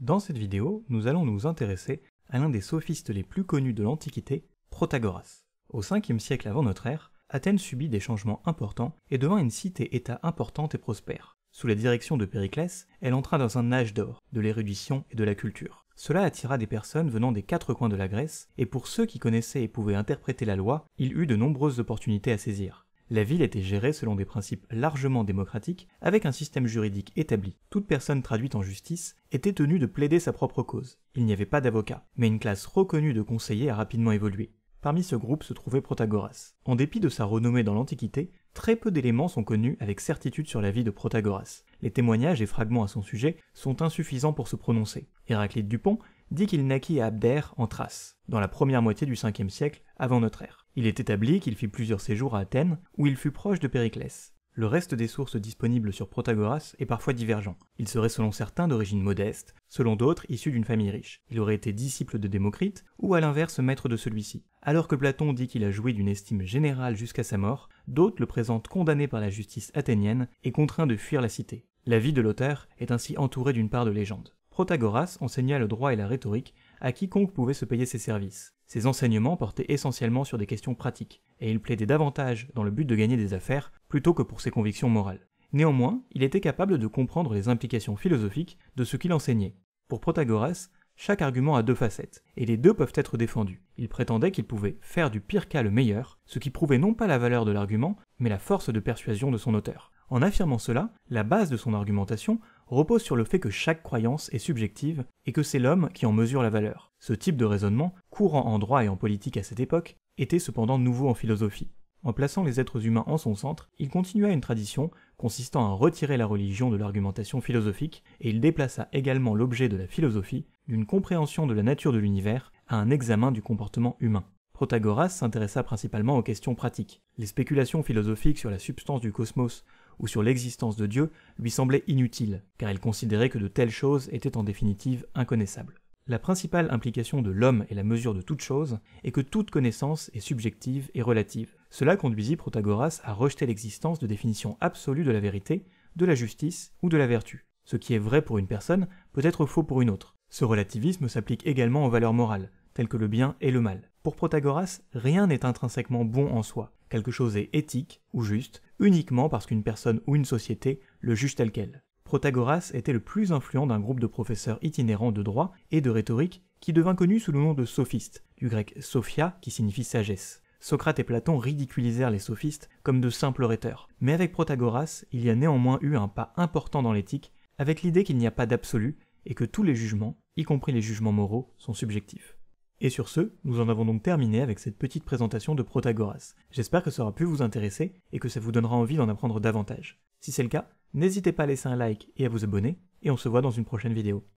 Dans cette vidéo, nous allons nous intéresser à l'un des sophistes les plus connus de l'Antiquité, Protagoras. Au 5e siècle avant notre ère, Athènes subit des changements importants et devint une cité-État importante et prospère. Sous la direction de Périclès, elle entra dans un âge d'or, de l'érudition et de la culture. Cela attira des personnes venant des quatre coins de la Grèce, et pour ceux qui connaissaient et pouvaient interpréter la loi, il eut de nombreuses opportunités à saisir. La ville était gérée selon des principes largement démocratiques, avec un système juridique établi. Toute personne traduite en justice était tenue de plaider sa propre cause. Il n'y avait pas d'avocat, mais une classe reconnue de conseillers a rapidement évolué. Parmi ce groupe se trouvait Protagoras. En dépit de sa renommée dans l'Antiquité, très peu d'éléments sont connus avec certitude sur la vie de Protagoras. Les témoignages et fragments à son sujet sont insuffisants pour se prononcer. Héraclite Dupont dit qu'il naquit à Abder, en Thrace, dans la première moitié du 5 siècle avant notre ère. Il est établi qu'il fit plusieurs séjours à Athènes, où il fut proche de Périclès. Le reste des sources disponibles sur Protagoras est parfois divergent. Il serait selon certains d'origine modeste, selon d'autres issu d'une famille riche. Il aurait été disciple de Démocrite, ou à l'inverse maître de celui-ci. Alors que Platon dit qu'il a joui d'une estime générale jusqu'à sa mort, d'autres le présentent condamné par la justice athénienne et contraint de fuir la cité. La vie de l'auteur est ainsi entourée d'une part de légende. Protagoras enseigna le droit et la rhétorique à quiconque pouvait se payer ses services. Ses enseignements portaient essentiellement sur des questions pratiques, et il plaidait davantage dans le but de gagner des affaires plutôt que pour ses convictions morales. Néanmoins, il était capable de comprendre les implications philosophiques de ce qu'il enseignait. Pour Protagoras, chaque argument a deux facettes, et les deux peuvent être défendus. Il prétendait qu'il pouvait faire du pire cas le meilleur, ce qui prouvait non pas la valeur de l'argument, mais la force de persuasion de son auteur. En affirmant cela, la base de son argumentation repose sur le fait que chaque croyance est subjective et que c'est l'homme qui en mesure la valeur. Ce type de raisonnement, courant en droit et en politique à cette époque, était cependant nouveau en philosophie. En plaçant les êtres humains en son centre, il continua une tradition consistant à retirer la religion de l'argumentation philosophique, et il déplaça également l'objet de la philosophie d'une compréhension de la nature de l'univers à un examen du comportement humain. Protagoras s'intéressa principalement aux questions pratiques. Les spéculations philosophiques sur la substance du cosmos ou sur l'existence de Dieu lui semblait inutile, car il considérait que de telles choses étaient en définitive inconnaissables. La principale implication de l'homme et la mesure de toute chose est que toute connaissance est subjective et relative. Cela conduisit Protagoras à rejeter l'existence de définitions absolues de la vérité, de la justice ou de la vertu. Ce qui est vrai pour une personne peut être faux pour une autre. Ce relativisme s'applique également aux valeurs morales, telles que le bien et le mal. Pour Protagoras, rien n'est intrinsèquement bon en soi. Quelque chose est éthique ou juste uniquement parce qu'une personne ou une société le juge tel quel. Protagoras était le plus influent d'un groupe de professeurs itinérants de droit et de rhétorique qui devint connu sous le nom de sophistes, du grec sophia qui signifie sagesse. Socrate et Platon ridiculisèrent les sophistes comme de simples rhéteurs. Mais avec Protagoras, il y a néanmoins eu un pas important dans l'éthique, avec l'idée qu'il n'y a pas d'absolu et que tous les jugements, y compris les jugements moraux, sont subjectifs. Et sur ce, nous en avons donc terminé avec cette petite présentation de Protagoras. J'espère que ça aura pu vous intéresser et que ça vous donnera envie d'en apprendre davantage. Si c'est le cas, n'hésitez pas à laisser un like et à vous abonner, et on se voit dans une prochaine vidéo.